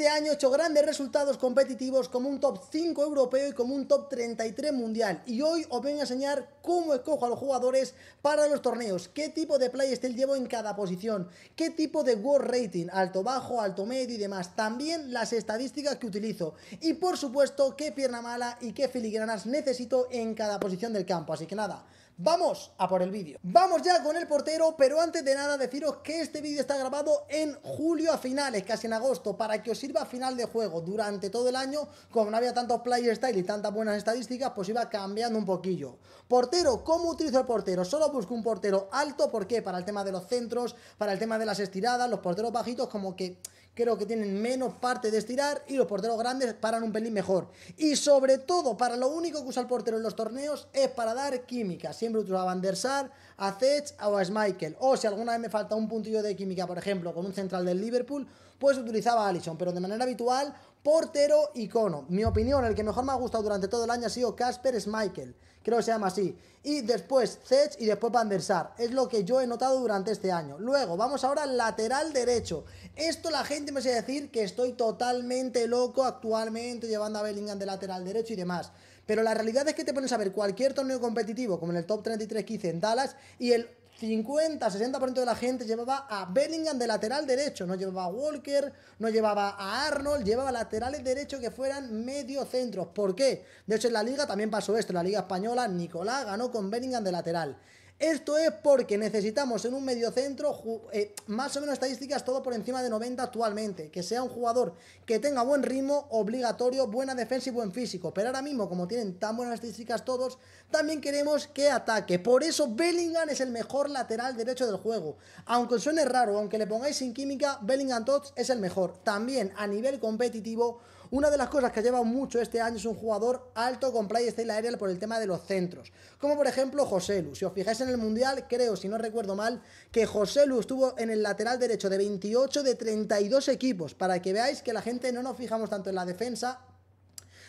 este año he hecho grandes resultados competitivos como un top 5 europeo y como un top 33 mundial. Y hoy os voy a enseñar cómo escojo a los jugadores para los torneos, qué tipo de playstyle llevo en cada posición, qué tipo de world rating, alto bajo, alto medio y demás. También las estadísticas que utilizo. Y por supuesto, qué pierna mala y qué filigranas necesito en cada posición del campo. Así que nada. Vamos a por el vídeo. Vamos ya con el portero, pero antes de nada deciros que este vídeo está grabado en julio a finales, casi en agosto, para que os sirva a final de juego durante todo el año. Como no había tantos playstyle style y tantas buenas estadísticas, pues iba cambiando un poquillo. Portero, ¿cómo utilizo el portero? Solo busco un portero alto, ¿por qué? Para el tema de los centros, para el tema de las estiradas, los porteros bajitos como que creo que tienen menos parte de estirar y los porteros grandes paran un pelín mejor. Y sobre todo, para lo único que usa el portero en los torneos es para dar química siempre a Van der Sar, a Zedge o a Schmeichel. O si alguna vez me falta un puntillo de química, por ejemplo, con un central del Liverpool, pues utilizaba a Allison, pero de manera habitual, portero y cono. Mi opinión, el que mejor me ha gustado durante todo el año ha sido Casper Schmeichel, creo que se llama así. Y después Zech y después Van der Sar, es lo que yo he notado durante este año. Luego, vamos ahora al lateral derecho. Esto la gente me a decir que estoy totalmente loco actualmente llevando a Bellingham de lateral derecho y demás. Pero la realidad es que te pones a ver cualquier torneo competitivo, como en el top 33 que hice en Dallas, y el 50-60% de la gente llevaba a Bellingham de lateral derecho, no llevaba a Walker, no llevaba a Arnold, llevaba laterales derechos que fueran medio centros. ¿Por qué? De hecho, en la liga también pasó esto, en la liga española Nicolás ganó con Bellingham de lateral. Esto es porque necesitamos en un mediocentro eh, más o menos estadísticas todo por encima de 90 actualmente. Que sea un jugador que tenga buen ritmo, obligatorio, buena defensa y buen físico. Pero ahora mismo, como tienen tan buenas estadísticas todos, también queremos que ataque. Por eso Bellingham es el mejor lateral derecho del juego. Aunque suene raro, aunque le pongáis sin química, Bellingham Tots es el mejor. También a nivel competitivo una de las cosas que ha llevado mucho este año es un jugador alto con playstyle aerial por el tema de los centros. Como por ejemplo Lu. Si os fijáis en el Mundial, creo, si no recuerdo mal, que José Lu estuvo en el lateral derecho de 28 de 32 equipos. Para que veáis que la gente no nos fijamos tanto en la defensa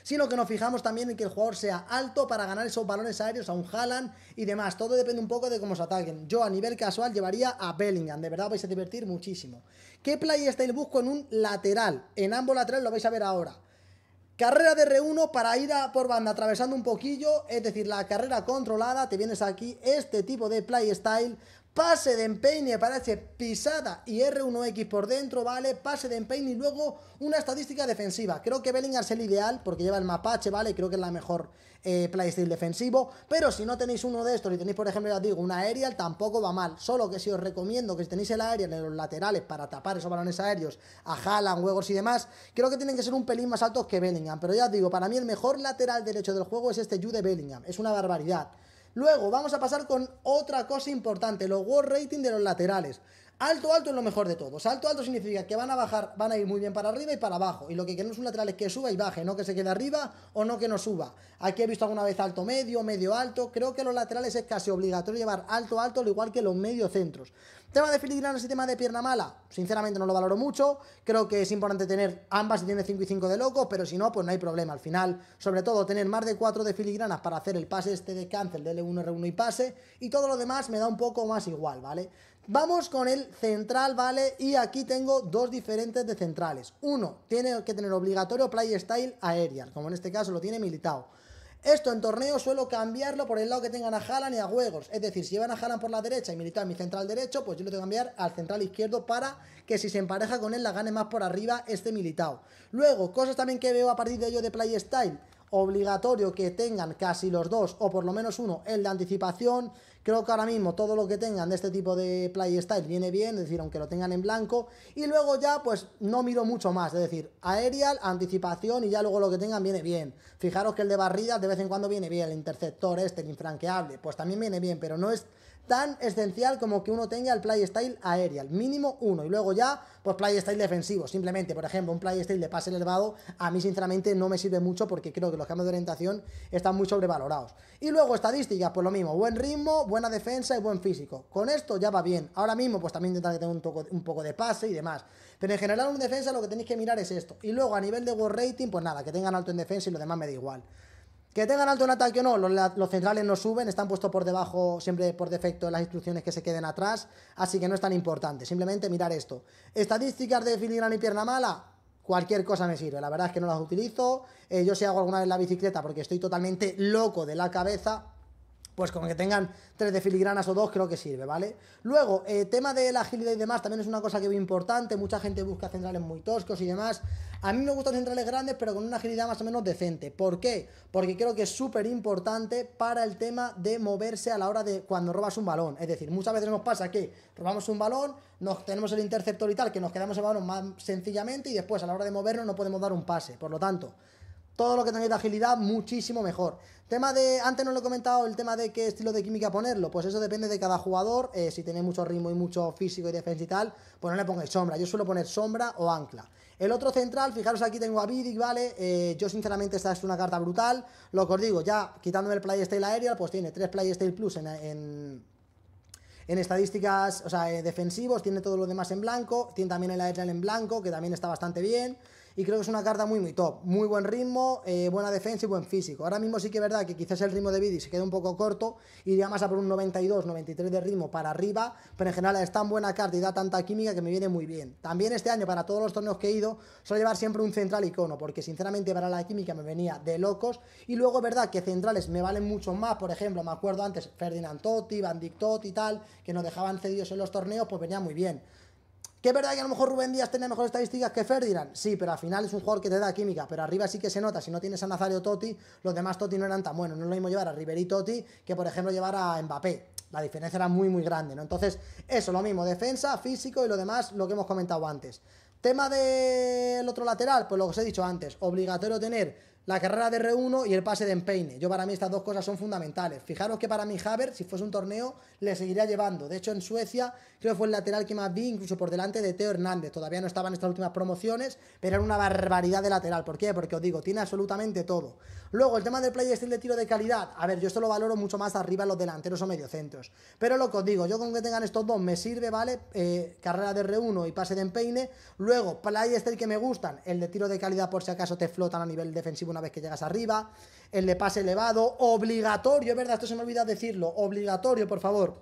sino que nos fijamos también en que el jugador sea alto para ganar esos balones aéreos a un Haaland y demás. Todo depende un poco de cómo se ataquen. Yo a nivel casual llevaría a Bellingham, de verdad vais a divertir muchísimo. ¿Qué playstyle busco en un lateral? En ambos laterales lo vais a ver ahora. Carrera de R1 para ir a por banda atravesando un poquillo, es decir, la carrera controlada, te vienes aquí, este tipo de playstyle pase de empeine parece pisada y R1X por dentro, ¿vale? Pase de empeine y luego una estadística defensiva. Creo que Bellingham es el ideal porque lleva el mapache, ¿vale? Creo que es la mejor eh, playstyle defensivo. Pero si no tenéis uno de estos y tenéis, por ejemplo, ya digo, una aerial, tampoco va mal. Solo que si os recomiendo que si tenéis el aerial en los laterales para tapar esos balones aéreos a Haaland, Huegos y demás, creo que tienen que ser un pelín más altos que Bellingham. Pero ya os digo, para mí el mejor lateral derecho del juego es este Jude Bellingham. Es una barbaridad. Luego vamos a pasar con otra cosa importante, los World Rating de los laterales. Alto, alto es lo mejor de todos. Alto, alto significa que van a bajar, van a ir muy bien para arriba y para abajo. Y lo que queremos un lateral es que suba y baje, no que se quede arriba o no que no suba. Aquí he visto alguna vez alto medio, medio alto. Creo que los laterales es casi obligatorio llevar alto, alto, al igual que los medio centros. Tema de filigranas y tema de pierna mala, sinceramente no lo valoro mucho. Creo que es importante tener ambas si tiene 5 y 5 de locos, pero si no, pues no hay problema. Al final, sobre todo, tener más de 4 de filigranas para hacer el pase este de cancel, de L1, R1 y pase. Y todo lo demás me da un poco más igual, ¿vale? Vamos con el central, ¿vale? Y aquí tengo dos diferentes de centrales. Uno, tiene que tener obligatorio playstyle style aerial, como en este caso lo tiene militado. Esto en torneo suelo cambiarlo por el lado que tengan a Haaland y a Huegos. Es decir, si llevan a Haaland por la derecha y Militao en mi central derecho, pues yo lo tengo que cambiar al central izquierdo para que si se empareja con él la gane más por arriba este militado. Luego, cosas también que veo a partir de ello de playstyle obligatorio que tengan casi los dos o por lo menos uno, el de anticipación. Creo que ahora mismo todo lo que tengan de este tipo de playstyle viene bien, es decir, aunque lo tengan en blanco. Y luego ya, pues no miro mucho más, es decir, aerial, anticipación y ya luego lo que tengan viene bien. Fijaros que el de barridas de vez en cuando viene bien, el interceptor este, el infranqueable, pues también viene bien, pero no es tan esencial como que uno tenga el playstyle aerial, mínimo uno, y luego ya, pues playstyle defensivo, simplemente, por ejemplo, un playstyle de pase elevado, a mí sinceramente no me sirve mucho porque creo que los cambios de orientación están muy sobrevalorados. Y luego estadísticas, pues lo mismo, buen ritmo, buena defensa y buen físico. Con esto ya va bien, ahora mismo pues también intentar que tenga un, poco de pase y demás, pero en general un defensa lo que tenéis que mirar es esto, y luego a nivel de war rating, pues nada, que tengan alto en defensa y lo demás me da igual. Que tengan alto un ataque o no, los, centrales no suben, están puestos por debajo siempre por defecto en las instrucciones que se queden atrás, así que no es tan importante, simplemente mirar esto. Estadísticas de a y pierna mala, cualquier cosa me sirve, la verdad es que no las utilizo, eh, yo si hago alguna vez la bicicleta porque estoy totalmente loco de la cabeza, pues como que tengan tres de filigranas o dos creo que sirve, ¿vale? Luego, el eh, tema de la agilidad y demás, también es una cosa que es importante, mucha gente busca centrales muy toscos y demás. A mí me gustan centrales grandes, pero con una agilidad más o menos decente. ¿Por qué? Porque creo que es súper importante para el tema de moverse a la hora de cuando robas un balón. Es decir, muchas veces nos pasa que robamos un balón, nos tenemos el interceptor y tal, que nos quedamos el balón más sencillamente y después a la hora de movernos no podemos dar un pase. Por lo tanto, todo lo que tengáis de agilidad, muchísimo mejor. Tema de, antes no lo he comentado, el tema de qué estilo de química ponerlo, pues eso depende de cada jugador, eh, si tenéis mucho ritmo y mucho físico y defensa y tal, pues no le pongáis sombra, yo suelo poner sombra o ancla. El otro central, fijaros aquí tengo a Vidic, ¿vale? Eh, yo sinceramente esta es una carta brutal, lo que os digo, ya quitándome el playstyle aerial, pues tiene 3 playstyle plus en, en en estadísticas, o sea, eh, defensivos, tiene todo lo demás en blanco, tiene también el aerial en blanco, que también está bastante bien y creo que es una carta muy, muy top. Muy buen ritmo, eh, buena defensa y buen físico. Ahora mismo sí que es verdad que quizás el ritmo de Bidi se queda un poco corto, iría más a por un 92, 93 de ritmo para arriba, pero en general es tan buena carta y da tanta química que me viene muy bien. También este año, para todos los torneos que he ido, suelo llevar siempre un central icono, porque sinceramente para la química me venía de locos. Y luego es verdad que centrales me valen mucho más, por ejemplo, me acuerdo antes Ferdinand Totti, Van Dijk Totti y tal, que nos dejaban cedidos en los torneos, pues venía muy bien. Que es verdad que a lo mejor Rubén Díaz tiene mejores estadísticas que Ferdinand. Sí, pero al final es un jugador que te da química. Pero arriba sí que se nota. Si no tienes a Nazario Totti, los demás Totti no eran tan buenos. No es lo mismo llevar a Ribery Totti que, por ejemplo, llevar a Mbappé. La diferencia era muy, muy grande, ¿no? Entonces, eso, lo mismo. Defensa, físico y lo demás, lo que hemos comentado antes. Tema del otro lateral, pues lo que os he dicho antes. Obligatorio tener la carrera de R1 y el pase de empeine. Yo para mí estas dos cosas son fundamentales. Fijaros que para mí Haber, si fuese un torneo, le seguiría llevando. De hecho, en Suecia creo que fue el lateral que más vi, incluso por delante de Teo Hernández. Todavía no estaban estas últimas promociones, pero era una barbaridad de lateral. ¿Por qué? Porque os digo, tiene absolutamente todo. Luego, el tema del play de tiro de calidad. A ver, yo esto lo valoro mucho más arriba los delanteros o mediocentros. Pero lo que os digo, yo con que tengan estos dos me sirve, ¿vale? Eh, carrera de R1 y pase de empeine. Luego, play que me gustan, el de tiro de calidad por si acaso te flotan a nivel defensivo vez que llegas arriba, el de pase elevado, obligatorio, es verdad, esto se me olvida decirlo, obligatorio, por favor,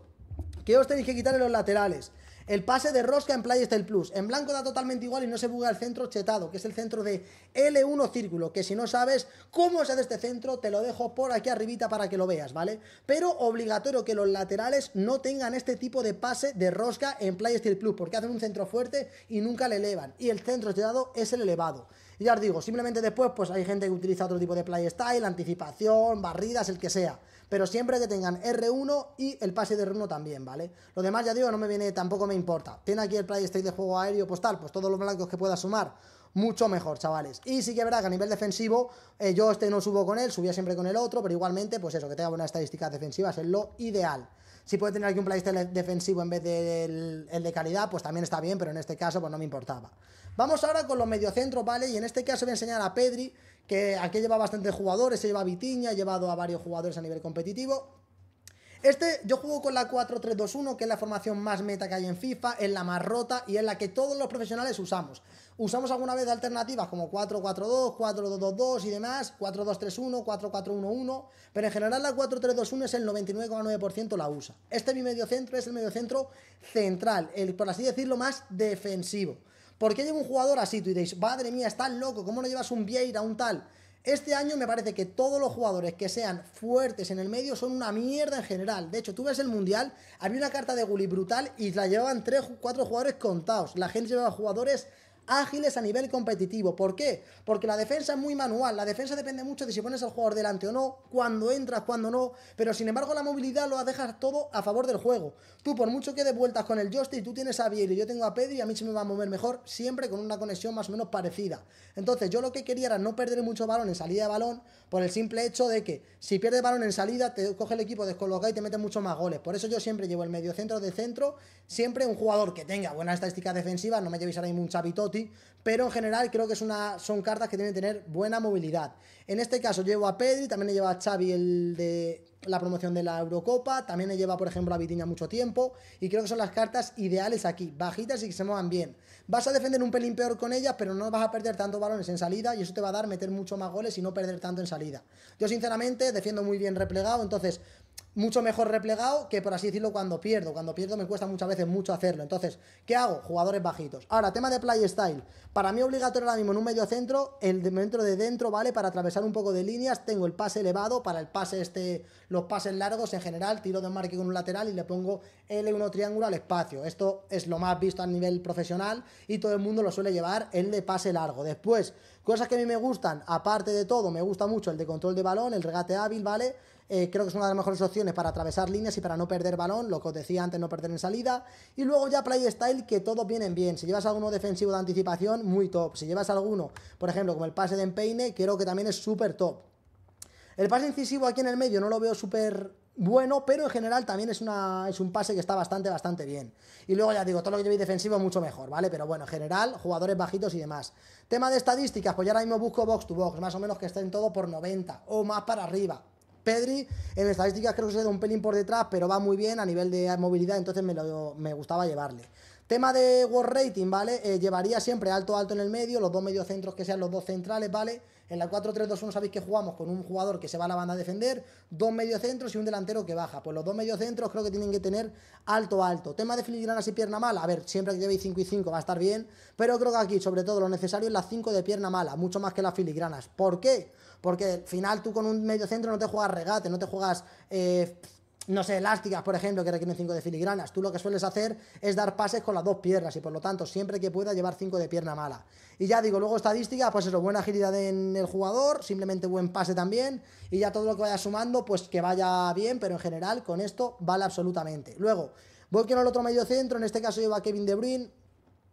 que os tenéis que quitar los laterales. El pase de rosca en playstyle Plus. En blanco da totalmente igual y no se buga el centro chetado, que es el centro de L1 círculo, que si no sabes cómo se hace este centro, te lo dejo por aquí arribita para que lo veas, ¿vale? Pero obligatorio que los laterales no tengan este tipo de pase de rosca en playstyle Plus, porque hacen un centro fuerte y nunca le elevan. Y el centro chetado es el elevado. Y ya os digo, simplemente después, pues hay gente que utiliza otro tipo de playstyle, anticipación, barridas, el que sea. Pero siempre que tengan R1 y el pase de R1 también, ¿vale? Lo demás, ya digo, no me viene, tampoco me importa. Tiene aquí el playstyle de juego aéreo, pues tal, pues todos los blancos que pueda sumar mucho mejor, chavales. Y sí que es verdad que a nivel defensivo, eh, yo este no subo con él, subía siempre con el otro, pero igualmente, pues eso, que tenga buenas estadísticas defensivas es lo ideal. Si puede tener aquí un playstyle defensivo en vez del de calidad, pues también está bien, pero en este caso, pues no me importaba. Vamos ahora con los mediocentros, ¿vale? Y en este caso voy a enseñar a Pedri, que aquí lleva bastantes jugadores, se lleva a Vitiña, ha llevado a varios jugadores a nivel competitivo. Este yo juego con la 4-3-2-1, que es la formación más meta que hay en FIFA, es la más rota y es la que todos los profesionales usamos. Usamos alguna vez alternativas como 4-4-2, 4-2-2-2 y demás, 4-2-3-1, 4-4-1-1, pero en general la 4-3-2-1 es el 99,9% la usa. Este mi mediocentro es el mediocentro central, por así decirlo más defensivo. ¿Por qué lleva un jugador así? Tú diréis, madre mía, estás loco, ¿cómo no llevas un Vieira, un tal? Este año me parece que todos los jugadores que sean fuertes en el medio son una mierda en general. De hecho, tú ves el Mundial, había una carta de Gulli brutal y la llevaban tres, cuatro jugadores contados. La gente llevaba jugadores ágiles a nivel competitivo. ¿Por qué? Porque la defensa es muy manual, la defensa depende mucho de si pones al jugador delante o no, cuando entras, cuando no, pero sin embargo la movilidad lo dejas todo a favor del juego. Tú por mucho que de vueltas con el joystick, tú tienes a Biel y yo tengo a Pedri y a mí se me va a mover mejor, siempre con una conexión más o menos parecida. Entonces yo lo que quería era no perder mucho balón en salida de balón por el simple hecho de que si pierdes balón en salida, te coge el equipo descolocado y te mete muchos más goles. Por eso yo siempre llevo el centro de centro, siempre un jugador que tenga buena estadística defensiva, no me llevéis ahora mismo un chavito. সম্পত্তি pero en general creo que son cartas que tienen tener buena movilidad. En este caso llevo a Pedri, también le lleva a Xavi el de la promoción de la Eurocopa, también le lleva por ejemplo a Vitinha mucho tiempo y creo que son las cartas ideales aquí, bajitas y que se muevan bien. Vas a defender un pelín peor con ellas, pero no vas a perder tantos balones en salida y eso te va a dar meter mucho más goles y no perder tanto en salida. Yo sinceramente defiendo muy bien replegado, entonces mucho mejor replegado que por así decirlo cuando pierdo. Cuando pierdo me cuesta muchas veces mucho hacerlo. Entonces, ¿qué hago? Jugadores bajitos. Ahora, tema de playstyle. Para mí obligatorio ahora mismo en un medio centro, el dentro de dentro, ¿vale? Para atravesar un poco de líneas, tengo el pase elevado, para el pase este, los pases largos en general, tiro de marque con un lateral y le pongo L1 triángulo al espacio. Esto es lo más visto a nivel profesional y todo el mundo lo suele llevar, el de pase largo. Después, cosas que a mí me gustan, aparte de todo, me gusta mucho el de control de balón, el regate hábil, ¿vale? Eh, creo que es una de las mejores opciones para atravesar líneas y para no perder balón, lo que os decía antes, no perder en salida. Y luego ya playstyle que todos vienen bien. Si llevas alguno defensivo de anticipación, muy top. Si llevas alguno, por ejemplo, como el pase de empeine, creo que también es súper top. El pase incisivo aquí en el medio no lo veo súper bueno, pero en general también es, una, es un pase que está bastante, bastante bien. Y luego ya digo, todo lo que llevéis defensivo mucho mejor, ¿vale? Pero bueno, en general, jugadores bajitos y demás. Tema de estadísticas, pues ya ahora mismo busco box to box, más o menos que estén todo por 90 o más para arriba. Pedri, en estadísticas creo que se da un pelín por detrás, pero va muy bien a nivel de movilidad, entonces me, gustaba llevarle. Tema de word Rating, ¿vale? Eh, llevaría siempre alto, alto en el medio, los dos mediocentros que sean los dos centrales, ¿vale? En la 4-3-2-1 sabéis que jugamos con un jugador que se va a la banda a defender, dos mediocentros y un delantero que baja. Pues los dos mediocentros creo que tienen que tener alto, alto. Tema de filigranas y pierna mala, a ver, siempre que llevéis 5 y 5 va a estar bien, pero creo que aquí sobre todo lo necesario es las 5 de pierna mala, mucho más que las filigranas. ¿Por qué? Porque al final tú con un mediocentro no te juegas regate, no te juegas... Eh, no sé, elásticas, por ejemplo, que requieren 5 de filigranas. Tú lo que sueles hacer es dar pases con las dos piernas y por lo tanto, siempre que pueda, llevar 5 de pierna mala. Y ya digo, luego estadísticas pues eso, buena agilidad en el jugador, simplemente buen pase también. Y ya todo lo que vaya sumando, pues que vaya bien, pero en general con esto vale absolutamente. Luego, voy con el otro medio centro, en este caso lleva Kevin De Bruyne.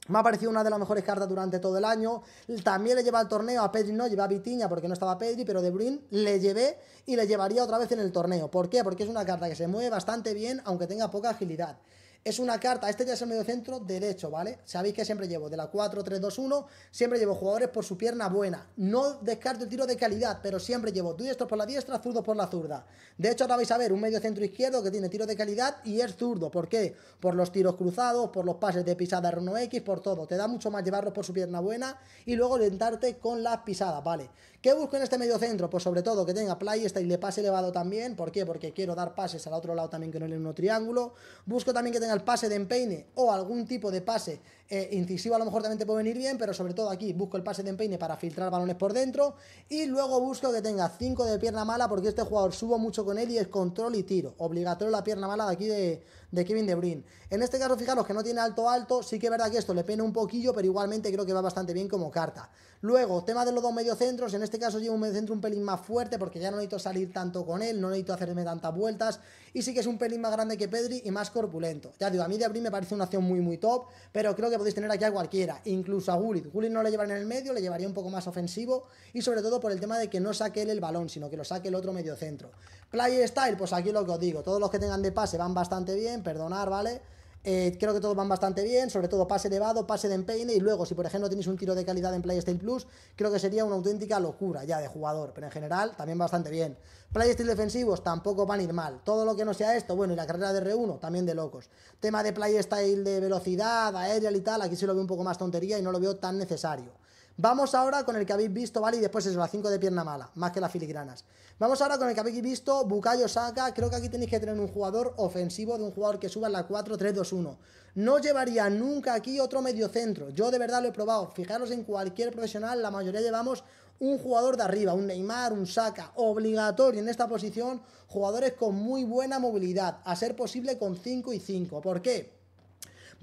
Me ha parecido una de las mejores cartas durante todo el año. También le lleva al torneo a Pedri, no, lleva a Vitiña porque no estaba Pedri, pero De Bruyne le llevé y le llevaría otra vez en el torneo. ¿Por qué? Porque es una carta que se mueve bastante bien, aunque tenga poca agilidad. Es una carta, este ya es el mediocentro derecho, ¿vale? Sabéis que siempre llevo de la 4-3-2-1, siempre llevo jugadores por su pierna buena. No descarto el tiro de calidad, pero siempre llevo diestro por la diestra, zurdo por la zurda. De hecho, ahora vais a ver un medio centro izquierdo que tiene tiro de calidad y es zurdo. ¿Por qué? Por los tiros cruzados, por los pases de pisada R1X, por todo. Te da mucho más llevarlos por su pierna buena y luego orientarte con las pisadas, ¿vale? ¿Qué busco en este medio centro? Pues sobre todo que tenga está y de pase elevado también. ¿Por qué? Porque quiero dar pases al otro lado también que no le un triángulo. Busco también que tenga el pase de empeine o algún tipo de pase eh, incisivo a lo mejor también te puede venir bien, pero sobre todo aquí busco el pase de empeine para filtrar balones por dentro. Y luego busco que tenga 5 de pierna mala, porque este jugador subo mucho con él y es control y tiro. Obligatorio la pierna mala de aquí de, Kevin De Bruyne. En este caso, fijaros que no tiene alto-alto. Sí que es verdad que esto le pene un poquillo, pero igualmente creo que va bastante bien como carta. Luego, tema de los dos mediocentros. En este caso llevo un mediocentro un pelín más fuerte, porque ya no necesito salir tanto con él, no necesito hacerme tantas vueltas. Y sí que es un pelín más grande que Pedri y más corpulento. Ya digo, a mí De Bruyne me parece una opción muy, muy top, pero creo que podéis tener aquí a cualquiera, incluso a Gullit. Gullit no le llevaría en el medio, le llevaría un poco más ofensivo y sobre todo por el tema de que no saque él el balón, sino que lo saque el otro medio centro Play Style, pues aquí lo que os digo, todos los que tengan de pase van bastante bien, perdonar, ¿vale? Eh, creo que todos van bastante bien, sobre todo pase elevado, pase de empeine y luego si por ejemplo tenéis un tiro de calidad en playstyle Plus, creo que sería una auténtica locura ya de jugador, pero en general también bastante bien. playstyle defensivos tampoco van a ir mal, todo lo que no sea esto, bueno, y la carrera de R1 también de locos. Tema de playstyle de velocidad, aérea y tal, aquí se lo veo un poco más tontería y no lo veo tan necesario. Vamos ahora con el que habéis visto, ¿vale? Y después es la 5 de pierna mala, más que las filigranas. Vamos ahora con el que habéis visto, Bucayo Saka. Creo que aquí tenéis que tener un jugador ofensivo de un jugador que suba en la 4-3-2-1. No llevaría nunca aquí otro medio centro, Yo de verdad lo he probado. Fijaros en cualquier profesional, la mayoría llevamos un jugador de arriba, un Neymar, un Saka, obligatorio en esta posición, jugadores con muy buena movilidad, a ser posible con 5 y 5. ¿Por qué?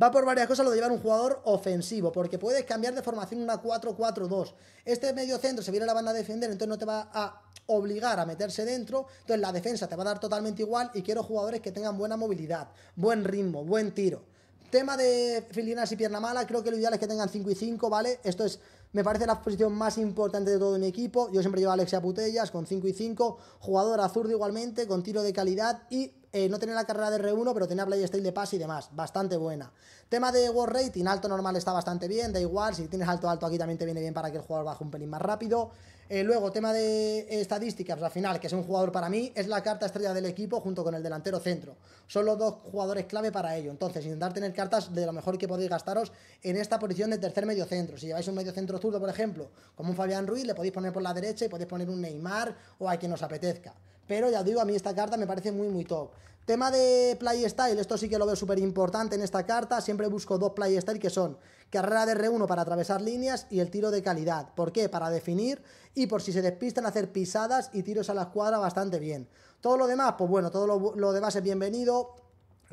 va por varias cosas lo de llevar un jugador ofensivo, porque puedes cambiar de formación una 4-4-2. Este medio centro se viene a la banda a defender, entonces no te va a obligar a meterse dentro, entonces la defensa te va a dar totalmente igual y quiero jugadores que tengan buena movilidad, buen ritmo, buen tiro. Tema de filinas y pierna mala, creo que lo ideal es que tengan 5 y 5, ¿vale? Esto es, me parece la posición más importante de todo mi equipo. Yo siempre llevo a Alexia Putellas con 5 y 5, jugador azurdo igualmente, con tiro de calidad y eh, no tenía la carrera de R1, pero tenía playstyle de pas y demás, bastante buena. Tema de War Rating, alto normal está bastante bien, da igual, si tienes alto alto aquí también te viene bien para que el jugador baje un pelín más rápido. Eh, luego, tema de eh, estadísticas, al final, que es un jugador para mí, es la carta estrella del equipo junto con el delantero centro. Son los dos jugadores clave para ello. Entonces, intentar tener cartas de lo mejor que podéis gastaros en esta posición de tercer medio centro. Si lleváis un medio centro zurdo, por ejemplo, como un Fabián Ruiz, le podéis poner por la derecha y podéis poner un Neymar o a quien os apetezca. Pero ya digo, a mí esta carta me parece muy, muy top. Tema de playstyle, esto sí que lo veo súper importante en esta carta. Siempre busco dos playstyle que son carrera de R1 para atravesar líneas y el tiro de calidad. ¿Por qué? Para definir y por si se despistan hacer pisadas y tiros a la escuadra bastante bien. Todo lo demás, pues bueno, todo lo, lo demás es bienvenido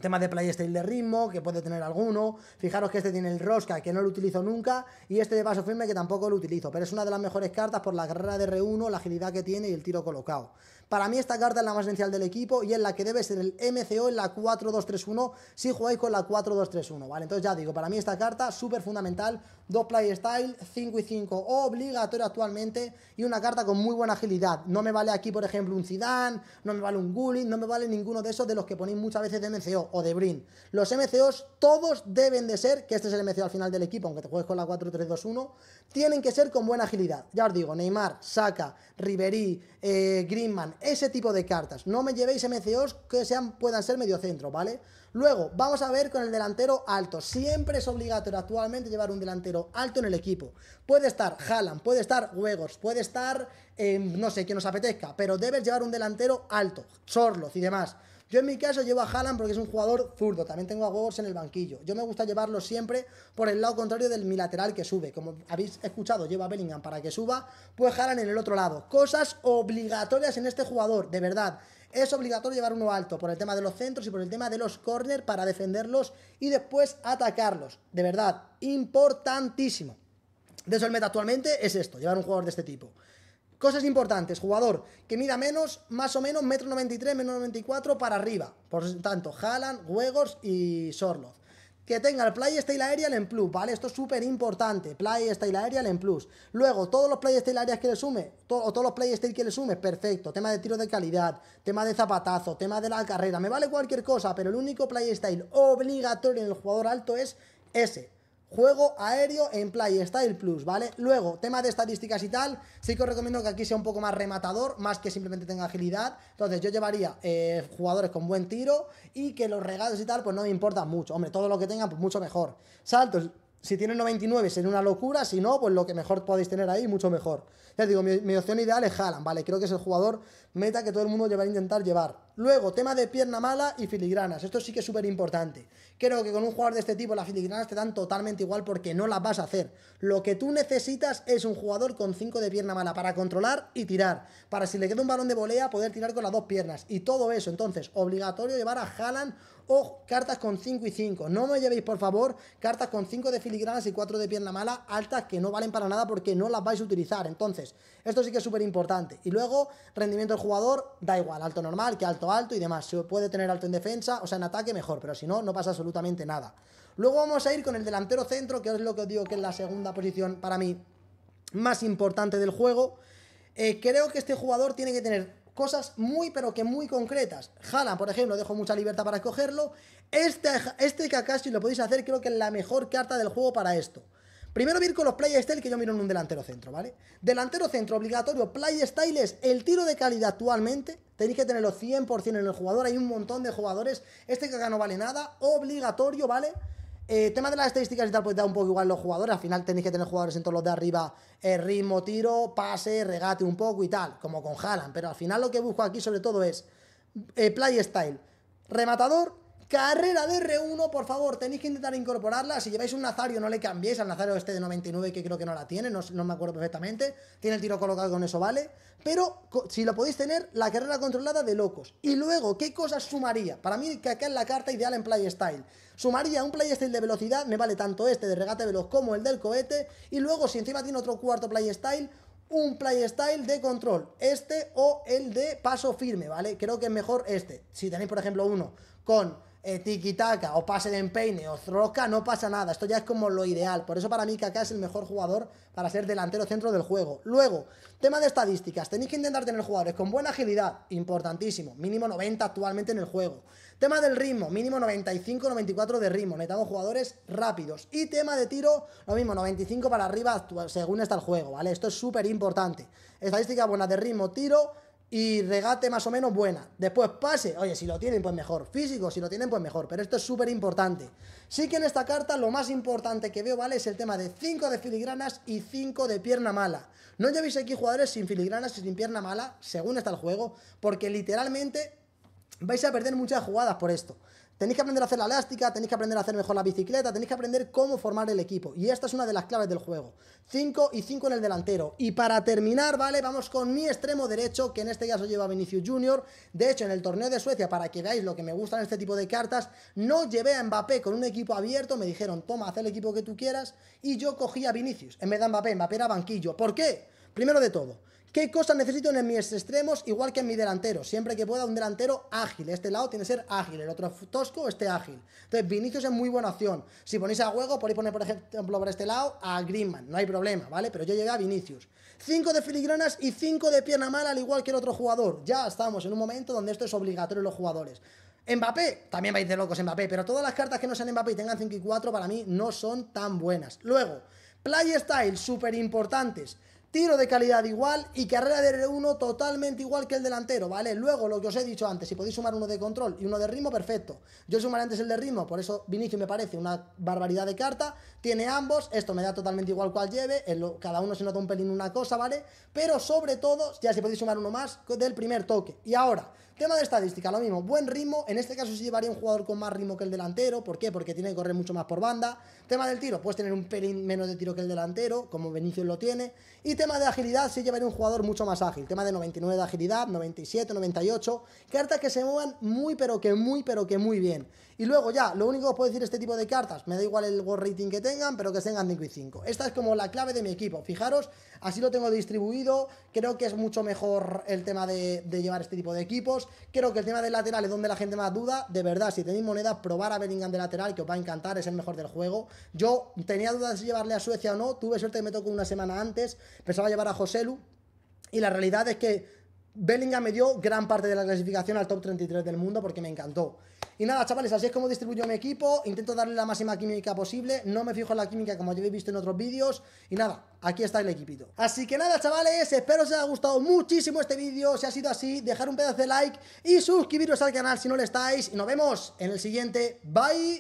temas de playstyle de ritmo, que puede tener alguno. Fijaros que este tiene el rosca, que no lo utilizo nunca, y este de paso firme, que tampoco lo utilizo. Pero es una de las mejores cartas por la carrera de R1, la agilidad que tiene y el tiro colocado. Para mí esta carta es la más esencial del equipo y es la que debe ser el MCO en la 4-2-3-1 si jugáis con la 4-2-3-1, ¿vale? Entonces ya digo, para mí esta carta súper fundamental, dos playstyle, 5 y 5 obligatorio actualmente y una carta con muy buena agilidad. No me vale aquí, por ejemplo, un Zidane, no me vale un Gullit, no me vale ninguno de esos de los que ponéis muchas veces de MCO o De Brin, Los MCOs todos deben de ser, que este es el MCO al final del equipo, aunque te juegues con la 4-3-2-1, tienen que ser con buena agilidad. Ya os digo, Neymar, Saka, Ribery, eh, ese tipo de cartas. No me llevéis MCOs que sean, puedan ser Medio centro, ¿vale? Luego, vamos a ver con el delantero alto. Siempre es obligatorio actualmente llevar un delantero alto en el equipo. Puede estar Haaland, puede estar Huegos, puede estar, eh, no sé, quien nos apetezca, pero debes llevar un delantero alto, Chorlos y demás. Yo en mi caso llevo a Haaland porque es un jugador zurdo. También tengo a gors en el banquillo. Yo me gusta llevarlo siempre por el lado contrario del mi lateral que sube. Como habéis escuchado, llevo a Bellingham para que suba, pues Haaland en el otro lado. Cosas obligatorias en este jugador, de verdad. Es obligatorio llevar uno alto por el tema de los centros y por el tema de los corners para defenderlos y después atacarlos. De verdad, importantísimo. De eso el meta actualmente es esto, llevar un jugador de este tipo. Cosas importantes, jugador que mida menos, más o menos, metro 93, metro 94 para arriba. Por tanto, Haaland, Huegos y Sorloz. Que tenga el playstyle Style Aerial en Plus, ¿vale? Esto es súper importante, playstyle Style Aerial en Plus. Luego, todos los Play Style que le sume, o todos los Play que le sume, perfecto. Tema de tiro de calidad, tema de zapatazo, tema de la carrera, me vale cualquier cosa, pero el único playstyle obligatorio en el jugador alto es ese, Juego aéreo en PlayStyle Plus, ¿vale? Luego, tema de estadísticas y tal, sí que os recomiendo que aquí sea un poco más rematador, más que simplemente tenga agilidad. Entonces, yo llevaría eh, jugadores con buen tiro y que los regalos y tal, pues no me importan mucho. Hombre, todo lo que tengan, pues mucho mejor. Saltos, si tiene 99 sería una locura, si no, pues lo que mejor podéis tener ahí, mucho mejor. Ya digo, mi, opción ideal es Haaland, ¿vale? Creo que es el jugador meta que todo el mundo va a intentar llevar. Luego, tema de pierna mala y filigranas. Esto sí que es súper importante. Creo que con un jugador de este tipo las filigranas te dan totalmente igual porque no las vas a hacer. Lo que tú necesitas es un jugador con 5 de pierna mala para controlar y tirar. Para si le queda un balón de volea poder tirar con las dos piernas. Y todo eso, entonces, obligatorio llevar a Haaland o cartas con 5 y 5. No me llevéis, por favor, cartas con 5 de filigranas y 4 de pierna mala, altas que no valen para nada porque no las vais a utilizar. Entonces, esto sí que es súper importante. Y luego, rendimiento del jugador, da igual, alto normal que alto alto y demás. Se puede tener alto en defensa, o sea, en ataque mejor, pero si no, no pasa absolutamente nada. Luego vamos a ir con el delantero centro, que es lo que os digo que es la segunda posición para mí más importante del juego. Eh, creo que este jugador tiene que tener cosas muy, pero que muy concretas. jala por ejemplo, dejo mucha libertad para escogerlo. Este, este Kakashi lo podéis hacer, creo que es la mejor carta del juego para esto. Primero vir con los style que yo miro en un delantero centro, ¿vale? Delantero centro obligatorio, playstyle es el tiro de calidad actualmente. Tenéis que tenerlo 100% en el jugador, hay un montón de jugadores. Este Kaka no vale nada, obligatorio, ¿vale? vale eh, tema de las estadísticas y tal, pues da un poco igual los jugadores. Al final tenéis que tener jugadores en todos los de arriba. Eh, ritmo, tiro, pase, regate un poco y tal, como con Haaland. Pero al final lo que busco aquí sobre todo es Playstyle eh, play Rematador Carrera de R1, por favor, tenéis que intentar incorporarla. Si lleváis un Nazario, no le cambiéis al Nazario este de 99, que creo que no la tiene, no, me acuerdo perfectamente. Tiene el tiro colocado con eso, ¿vale? Pero si lo podéis tener, la carrera controlada de locos. Y luego, ¿qué cosas sumaría? Para mí, que acá es la carta ideal en playstyle. Sumaría un playstyle de velocidad, me vale tanto este de regate veloz como el del cohete. Y luego, si encima tiene otro cuarto playstyle, un playstyle de control, este o el de paso firme, ¿vale? Creo que es mejor este. Si tenéis, por ejemplo, uno con eh, tiki-taka o pase de empeine o troca, no pasa nada. Esto ya es como lo ideal. Por eso para mí Kaká es el mejor jugador para ser delantero centro del juego. Luego, tema de estadísticas. Tenéis que intentar tener jugadores con buena agilidad, importantísimo. Mínimo 90 actualmente en el juego. Tema del ritmo, mínimo 95-94 de ritmo. Necesitamos jugadores rápidos. Y tema de tiro, lo mismo, 95 para arriba según está el juego, ¿vale? Esto es súper importante. Estadística buena de ritmo, tiro y regate más o menos buena. Después pase, oye, si lo tienen, pues mejor. Físico, si lo tienen, pues mejor. Pero esto es súper importante. Sí que en esta carta lo más importante que veo, ¿vale? Es el tema de 5 de filigranas y 5 de pierna mala. No llevéis aquí jugadores sin filigranas y sin pierna mala, según está el juego, porque literalmente vais a perder muchas jugadas por esto. Tenéis que aprender a hacer la elástica, tenéis que aprender a hacer mejor la bicicleta, tenéis que aprender cómo formar el equipo. Y esta es una de las claves del juego. 5 y 5 en el delantero. Y para terminar, ¿vale? Vamos con mi extremo derecho, que en este caso lleva a Vinicius Junior. De hecho, en el torneo de Suecia, para que veáis lo que me gustan este tipo de cartas, no llevé a Mbappé con un equipo abierto. Me dijeron, toma, haz el equipo que tú quieras. Y yo cogí a Vinicius. En vez de Mbappé, Mbappé era banquillo. ¿Por qué? Primero de todo, ¿Qué cosas necesito en mis extremos igual que en mi delantero? Siempre que pueda un delantero ágil. Este lado tiene que ser ágil, el otro tosco, este ágil. Entonces, Vinicius es muy buena opción. Si ponéis a juego podéis poner, por ejemplo, por este lado a Greenman. No hay problema, ¿vale? Pero yo llegué a Vinicius. 5 de filigranas y 5 de pierna mala, al igual que el otro jugador. Ya estamos en un momento donde esto es obligatorio en los jugadores. Mbappé, también vais de locos Mbappé, pero todas las cartas que no sean Mbappé y tengan 5 y 4 para mí no son tan buenas. Luego, Playstyle súper importantes tiro de calidad igual y carrera de R1 totalmente igual que el delantero, ¿vale? Luego, lo que os he dicho antes, si podéis sumar uno de control y uno de ritmo, perfecto. Yo sumaré antes el de ritmo, por eso Vinicius me parece una barbaridad de carta. Tiene ambos, esto me da totalmente igual cual lleve, cada uno se nota un pelín una cosa, ¿vale? Pero sobre todo, ya si podéis sumar uno más del primer toque. Y ahora, Tema de estadística, lo mismo, buen ritmo, en este caso sí llevaría un jugador con más ritmo que el delantero, ¿por qué? Porque tiene que correr mucho más por banda. Tema del tiro, puedes tener un pelín menos de tiro que el delantero, como Benicio lo tiene. Y tema de agilidad, sí llevaría un jugador mucho más ágil, tema de 99 de agilidad, 97, 98, cartas que se muevan muy pero que muy pero que muy bien. Y luego ya, lo único que os puedo decir este tipo de cartas, me da igual el World Rating que tengan, pero que tengan 5 y 5. Esta es como la clave de mi equipo, fijaros, así lo tengo distribuido, creo que es mucho mejor el tema de, llevar este tipo de equipos, creo que el tema del lateral es donde la gente más duda, de verdad, si tenéis moneda, probar a Bellingham de lateral, que os va a encantar, es el mejor del juego. Yo tenía dudas de llevarle a Suecia o no, tuve suerte que me tocó una semana antes, pensaba llevar a Joselu, y la realidad es que Bellingham me dio gran parte de la clasificación al top 33 del mundo porque me encantó. Y nada, chavales, así es como distribuyo mi equipo. Intento darle la máxima química posible. No me fijo en la química como ya habéis visto en otros vídeos. Y nada, aquí está el equipito. Así que nada, chavales, espero os haya gustado muchísimo este vídeo. Si ha sido así, dejar un pedazo de like y suscribiros al canal si no lo estáis. Y nos vemos en el siguiente. Bye.